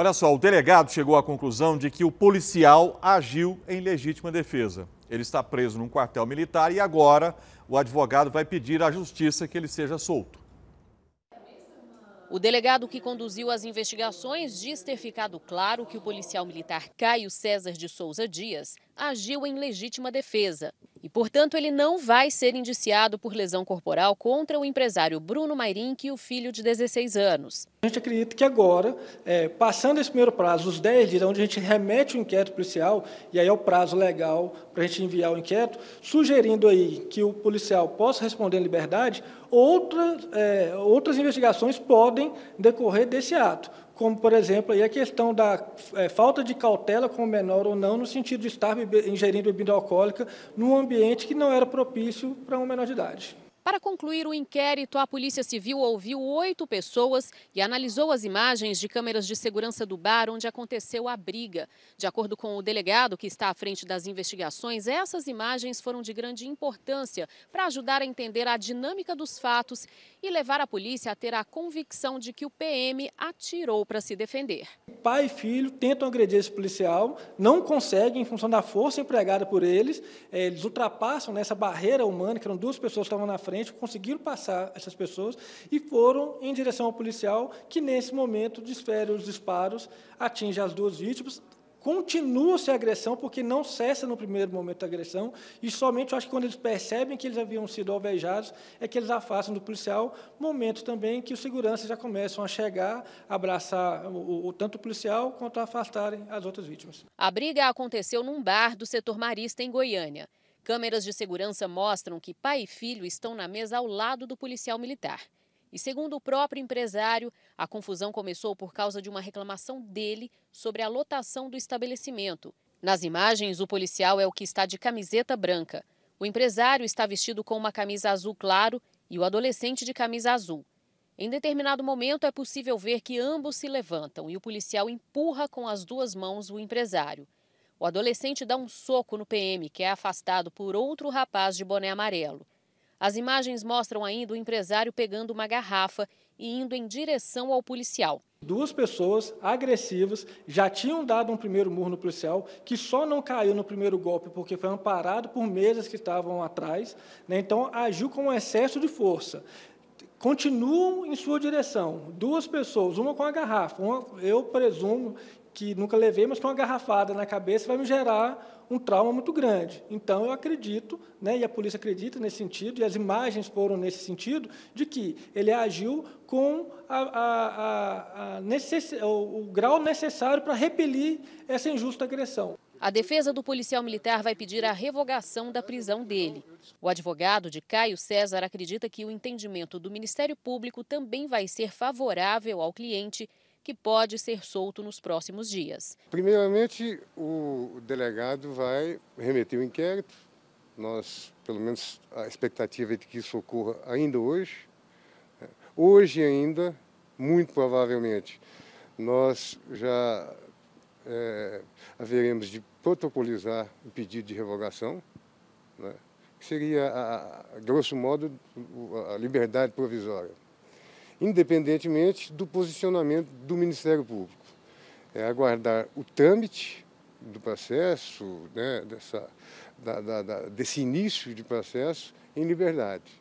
Olha só, o delegado chegou à conclusão de que o policial agiu em legítima defesa. Ele está preso num quartel militar e agora o advogado vai pedir à justiça que ele seja solto. O delegado que conduziu as investigações diz ter ficado claro que o policial militar Caio César de Souza Dias agiu em legítima defesa e, portanto, ele não vai ser indiciado por lesão corporal contra o empresário Bruno Mairink e o filho de 16 anos. A gente acredita que agora, é, passando esse primeiro prazo, os 10 dias, é onde a gente remete o inquérito policial, e aí é o prazo legal para a gente enviar o inquérito, sugerindo aí que o policial possa responder em liberdade, é, outras investigações podem decorrer desse ato como, por exemplo, aí a questão da é, falta de cautela com o menor ou não, no sentido de estar ingerindo bebida alcoólica num ambiente que não era propício para um menor de idade. Para concluir o inquérito, a Polícia Civil ouviu oito pessoas e analisou as imagens de câmeras de segurança do bar onde aconteceu a briga. De acordo com o delegado que está à frente das investigações, essas imagens foram de grande importância para ajudar a entender a dinâmica dos fatos e levar a polícia a ter a convicção de que o PM atirou para se defender. Pai e filho tentam agredir esse policial, não conseguem, em função da força empregada por eles, eh, eles ultrapassam nessa barreira humana, que eram duas pessoas que estavam na frente rapidamente conseguiram passar essas pessoas e foram em direção ao policial, que nesse momento desfere os disparos, atinge as duas vítimas, continua-se a agressão, porque não cessa no primeiro momento a agressão, e somente, eu acho que quando eles percebem que eles haviam sido alvejados, é que eles afastam do policial, momento também que os seguranças já começam a chegar, abraçar o, o tanto o policial, quanto a afastarem as outras vítimas. A briga aconteceu num bar do setor marista em Goiânia. Câmeras de segurança mostram que pai e filho estão na mesa ao lado do policial militar. E segundo o próprio empresário, a confusão começou por causa de uma reclamação dele sobre a lotação do estabelecimento. Nas imagens, o policial é o que está de camiseta branca. O empresário está vestido com uma camisa azul claro e o adolescente de camisa azul. Em determinado momento, é possível ver que ambos se levantam e o policial empurra com as duas mãos o empresário. O adolescente dá um soco no PM, que é afastado por outro rapaz de boné amarelo. As imagens mostram ainda o empresário pegando uma garrafa e indo em direção ao policial. Duas pessoas agressivas já tinham dado um primeiro murro no policial, que só não caiu no primeiro golpe porque foi amparado por mesas que estavam atrás. Né? Então, agiu com um excesso de força. Continuam em sua direção, duas pessoas, uma com a garrafa. Uma, eu presumo que nunca levei, mas com uma garrafada na cabeça vai me gerar um trauma muito grande. Então, eu acredito, né, e a polícia acredita nesse sentido, e as imagens foram nesse sentido, de que ele agiu com a, a, a, necess... o, o grau necessário para repelir essa injusta agressão. A defesa do policial militar vai pedir a revogação da prisão dele. O advogado de Caio César acredita que o entendimento do Ministério Público também vai ser favorável ao cliente que pode ser solto nos próximos dias. Primeiramente, o delegado vai remeter o inquérito. Nós, pelo menos, a expectativa é de que isso ocorra ainda hoje. Hoje ainda, muito provavelmente, nós já é, haveremos de protocolizar o pedido de revogação, né, que seria, a, a, grosso modo, a liberdade provisória independentemente do posicionamento do Ministério Público. É aguardar o trâmite do processo, né, dessa, da, da, da, desse início de processo, em liberdade.